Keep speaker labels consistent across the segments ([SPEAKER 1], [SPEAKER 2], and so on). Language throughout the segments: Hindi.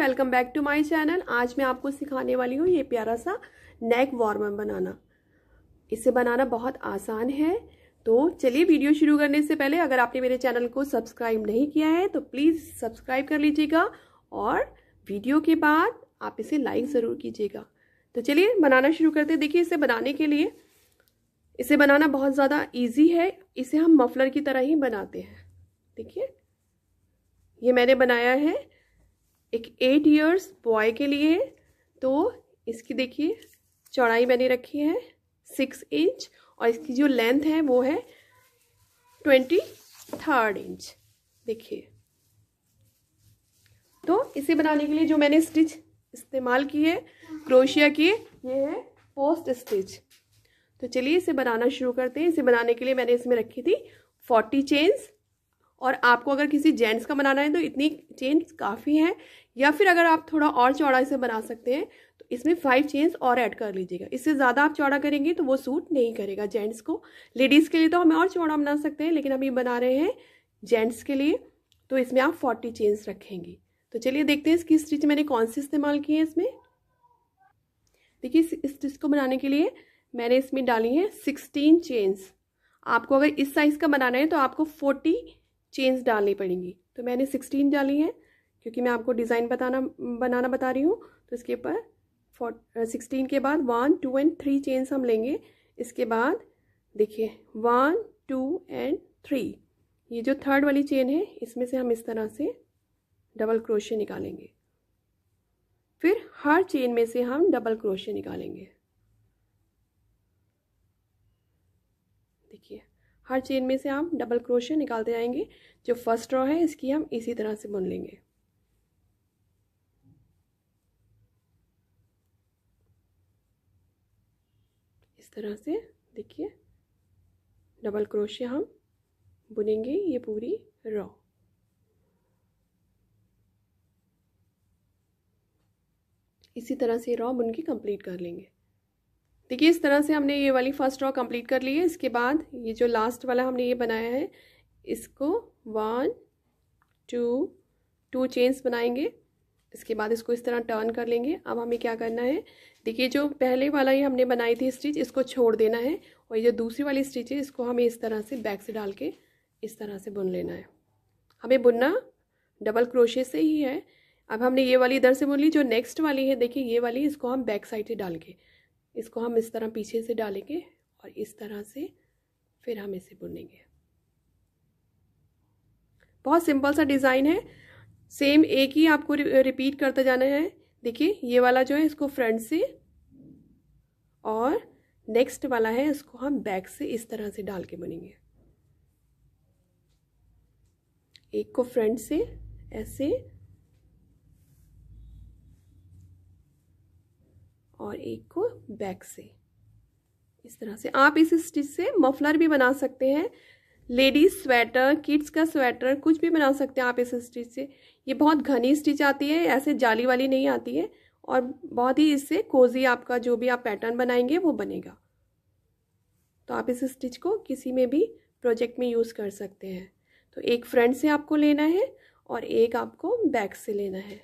[SPEAKER 1] welcome back to my channel आज मैं आपको सिखाने वाली हूँ ये प्यारा सा नेक वार्मर बनाना इसे बनाना बहुत आसान है तो चलिए वीडियो शुरू करने से पहले अगर आपने मेरे चैनल को सब्सक्राइब नहीं किया है तो प्लीज़ सब्सक्राइब कर लीजिएगा और वीडियो के बाद आप इसे लाइक ज़रूर कीजिएगा तो चलिए बनाना शुरू करते देखिए इसे बनाने के लिए इसे बनाना बहुत ज़्यादा ईजी है इसे हम मफलर की तरह ही बनाते हैं देखिए ये मैंने बनाया है एक एट ईयर्स बॉय के लिए तो इसकी देखिए चौड़ाई मैंने रखी है सिक्स इंच और इसकी जो लेंथ है वो है ट्वेंटी थर्ड इंच देखिए तो इसे बनाने के लिए जो मैंने स्टिच इस्तेमाल की है क्रोशिया की ये है पोस्ट स्टिच तो चलिए इसे बनाना शुरू करते हैं इसे बनाने के लिए मैंने इसमें रखी थी फोर्टी चेन्स और आपको अगर किसी जेंट्स का बनाना है तो इतनी चेन्स काफ़ी हैं या फिर अगर आप थोड़ा और चौड़ा इसे बना सकते हैं तो इसमें फाइव चेन्स और ऐड कर लीजिएगा इससे ज़्यादा आप चौड़ा करेंगे तो वो सूट नहीं करेगा जेंट्स को लेडीज़ के लिए तो हमें और चौड़ा बना सकते हैं लेकिन हम ये बना रहे हैं जेंट्स के लिए तो इसमें आप फोर्टी चेन्स रखेंगे तो चलिए देखते हैं इसकी स्टिच मैंने कौन सी इस्तेमाल की है इसमें देखिए इस स्टिच को बनाने के लिए मैंने इसमें डाली है सिक्सटीन चेन्स आपको अगर इस साइज़ का बनाना है तो आपको फोर्टी चेन्स डालनी पड़ेंगी तो मैंने सिक्सटीन डाली है क्योंकि मैं आपको डिज़ाइन बताना बनाना बता रही हूँ तो इसके ऊपर फोर सिक्सटीन के बाद one two and three chains हम लेंगे इसके बाद देखिए वन टू एंड थ्री ये जो थर्ड वाली चेन है इसमें से हम इस तरह से डबल क्रोशे निकालेंगे फिर हर चेन में से हम डबल क्रोशे निकालेंगे देखिए हर चेन में से हम डबल क्रोशे निकालते जाएंगे जो फर्स्ट रॉ है इसकी हम इसी तरह से बुन लेंगे इस तरह से देखिए डबल क्रोशिया हम बुनेंगे ये पूरी रॉ इसी तरह से रॉ बुन के कंप्लीट कर लेंगे देखिए इस तरह से हमने ये वाली फर्स्ट रॉ कंप्लीट कर ली है इसके बाद ये जो लास्ट वाला हमने ये बनाया है इसको वन टू टू चेन्स बनाएंगे इसके बाद इसको इस तरह टर्न कर लेंगे अब हमें क्या करना है देखिए जो पहले वाला ये हमने बनाई थी स्टिच इसको छोड़ देना है और ये जो दूसरी वाली स्टिच है इसको हमें इस तरह से बैक से डाल के इस तरह से बुन लेना है हमें बुनना डबल क्रोशे से ही है अब हमने ये वाली इधर से बुन ली जो नेक्स्ट वाली है देखिए ये वाली इसको हम बैक साइड से डाल के इसको हम इस तरह पीछे से डालेंगे और इस तरह से फिर हम इसे बुनेंगे बहुत सिंपल सा डिज़ाइन है सेम एक ही आपको रिपीट करता जाना है देखिए ये वाला जो है इसको फ्रंट से और नेक्स्ट वाला है इसको हम बैक से इस तरह से डाल के बनेंगे एक को फ्रंट से ऐसे और एक को बैक से इस तरह से आप इस स्टिच से मफलर भी बना सकते हैं लेडीज़ स्वेटर किड्स का स्वेटर कुछ भी बना सकते हैं आप इस स्टिच से ये बहुत घनी स्टिच आती है ऐसे जाली वाली नहीं आती है और बहुत ही इससे कोजी आपका जो भी आप पैटर्न बनाएंगे वो बनेगा तो आप इस स्टिच को किसी में भी प्रोजेक्ट में यूज़ कर सकते हैं तो एक फ्रंट से आपको लेना है और एक आपको बैक से लेना है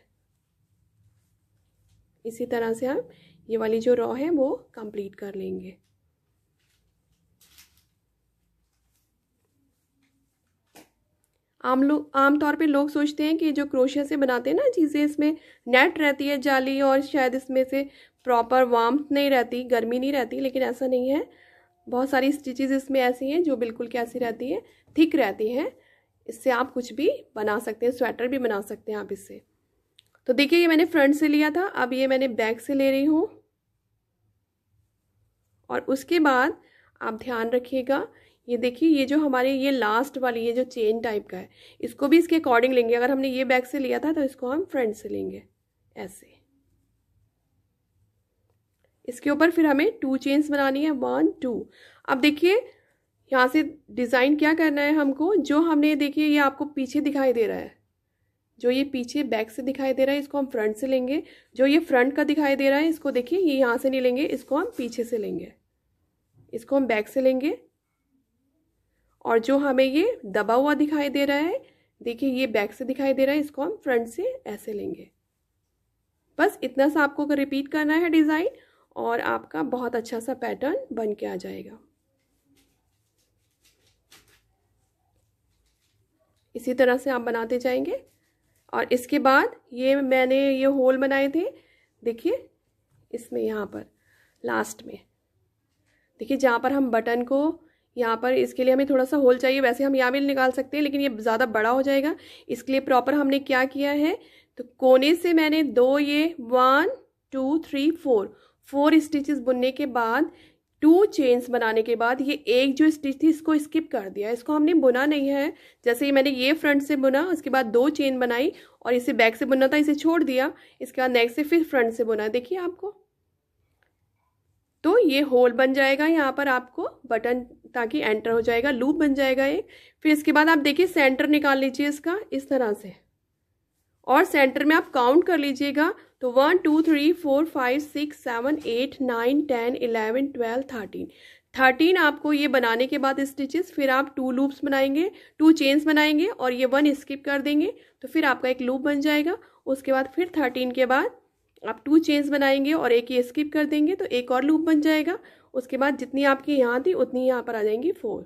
[SPEAKER 1] इसी तरह से हम ये वाली जो रॉ है वो कंप्लीट कर लेंगे आम लोग आमतौर पे लोग सोचते हैं कि जो क्रोशिया से बनाते हैं ना चीज़ें इसमें नेट रहती है जाली और शायद इसमें से प्रॉपर वार्म नहीं रहती गर्मी नहीं रहती लेकिन ऐसा नहीं है बहुत सारी स्टिचेज इसमें ऐसी हैं जो बिल्कुल कैसी रहती है थिक रहती हैं इससे आप कुछ भी बना सकते हैं स्वेटर भी बना सकते हैं आप इससे तो देखिए ये मैंने फ्रंट से लिया था अब ये मैंने बैक से ले रही हूँ और उसके बाद आप ध्यान रखिएगा ये देखिए ये जो हमारे ये लास्ट वाली ये जो चेन टाइप का है इसको भी इसके अकॉर्डिंग लेंगे अगर हमने ये बैक से लिया था तो इसको हम फ्रंट से लेंगे ऐसे इसके ऊपर फिर हमें टू चेन्स बनानी है वन टू अब देखिए यहाँ से डिज़ाइन क्या करना है हमको जो हमने देखिए ये आपको पीछे दिखाई दे रहा है जो ये पीछे बैक से दिखाई दे रहा है इसको हम फ्रंट से लेंगे जो ये फ्रंट का दिखाई दे रहा है इसको देखिए ये यहाँ से नहीं लेंगे इसको हम पीछे से लेंगे इसको हम बैक से लेंगे और जो हमें ये दबा हुआ दिखाई दे रहा है देखिए ये बैक से दिखाई दे रहा है इसको हम फ्रंट से ऐसे लेंगे बस इतना सा आपको रिपीट करना है डिज़ाइन और आपका बहुत अच्छा सा पैटर्न बन के आ जाएगा इसी तरह से आप बनाते जाएंगे और इसके बाद ये मैंने ये होल बनाए थे देखिए इसमें यहाँ पर लास्ट में देखिए जहाँ पर हम बटन को यहाँ पर इसके लिए हमें थोड़ा सा होल चाहिए वैसे हम यहाँ भी निकाल सकते हैं लेकिन ये ज़्यादा बड़ा हो जाएगा इसके लिए प्रॉपर हमने क्या किया है तो कोने से मैंने दो ये one two three four four stitches बुनने के बाद टू चेन्स बनाने के बाद ये एक जो स्टिच थी इसको स्किप कर दिया इसको हमने बुना नहीं है जैसे ही मैंने ये फ्रंट से बुना उसके बाद दो चेन बनाई और इसे बैक से बुनना था इसे छोड़ दिया इसके बाद नेक्स्ट से फिर फ्रंट से बुना देखिए आपको तो ये होल बन जाएगा यहाँ पर आपको बटन ताकि एंटर हो जाएगा लूप बन जाएगा ये फिर इसके बाद आप देखिए सेंटर निकाल लीजिए इसका इस तरह से और सेंटर में आप काउंट कर लीजिएगा तो one two three four five six seven eight nine ten eleven twelve thirteen thirteen आपको ये बनाने के बाद स्टिचेस फिर आप टू लूप्स बनाएंगे टू चेन्स बनाएंगे और ये वन स्किप कर देंगे तो फिर आपका एक लूप बन जाएगा उसके बाद फिर थर्टीन के बाद आप टू चेन्स बनाएंगे और एक ये स्किप कर देंगे तो एक और लूप बन जाएगा उसके बाद जितनी आपकी यहाँ थी उतनी यहाँ पर आ जाएंगी फोर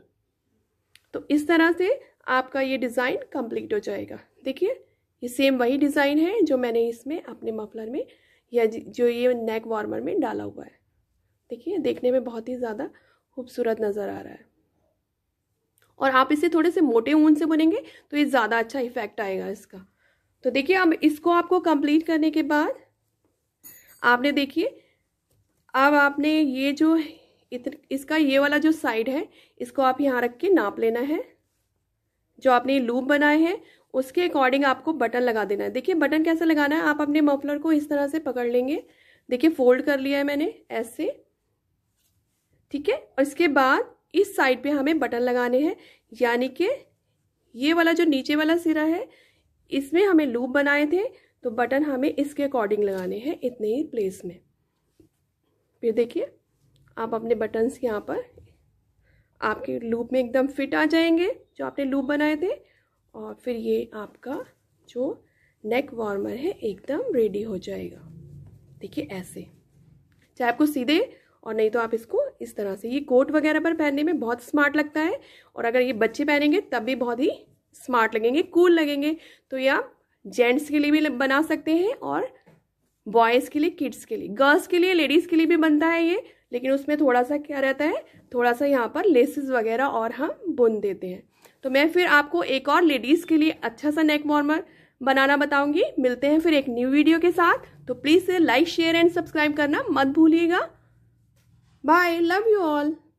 [SPEAKER 1] तो इस तरह से आपका ये डिज़ाइन कंप्लीट हो जाएगा देखिए ये सेम वही डिज़ाइन है जो मैंने इसमें अपने मफलर में या जो ये नेक वार्मर में डाला हुआ है देखिए देखने में बहुत ही ज़्यादा खूबसूरत नज़र आ रहा है और आप इसे थोड़े से मोटे ऊन से बुनेंगे तो ये ज़्यादा अच्छा इफेक्ट आएगा इसका तो देखिए अब इसको आपको कंप्लीट करने के बाद आपने देखिए अब आपने ये जो इतन, इसका ये वाला जो साइड है इसको आप यहाँ रख के नाप लेना है जो आपने लूप बनाए हैं उसके अकॉर्डिंग आपको बटन लगा देना है देखिए बटन कैसे लगाना है आप अपने मफलर को इस तरह से पकड़ लेंगे देखिए फोल्ड कर लिया है मैंने ऐसे ठीक है और इसके बाद इस साइड पे हमें बटन लगाने हैं यानी कि ये वाला जो नीचे वाला सिरा है इसमें हमें लूप बनाए थे तो बटन हमें इसके अकॉर्डिंग लगाने हैं इतने ही प्लेस में फिर देखिए आप अपने बटन्स यहाँ पर आपके लूप में एकदम फिट आ जाएंगे जो आपने लूप बनाए थे और फिर ये आपका जो नेक वार्मर है एकदम रेडी हो जाएगा देखिए ऐसे चाहे आपको सीधे और नहीं तो आप इसको इस तरह से ये कोट वगैरह पर पहनने में बहुत स्मार्ट लगता है और अगर ये बच्चे पहनेंगे तब भी बहुत ही स्मार्ट लगेंगे कूल लगेंगे तो ये आप जेंट्स के लिए भी बना सकते हैं और बॉयज़ के लिए किड्स के लिए गर्ल्स के लिए लेडीज़ के लिए भी बनता है ये लेकिन उसमें थोड़ा सा क्या रहता है थोड़ा सा यहाँ पर लेसेस वगैरह और हम बुन देते हैं तो मैं फिर आपको एक और लेडीज़ के लिए अच्छा सा नेक वार्मर बनाना बताऊंगी मिलते हैं फिर एक न्यू वीडियो के साथ तो please like share and subscribe करना मत भूलिएगा बाय लव यू ऑल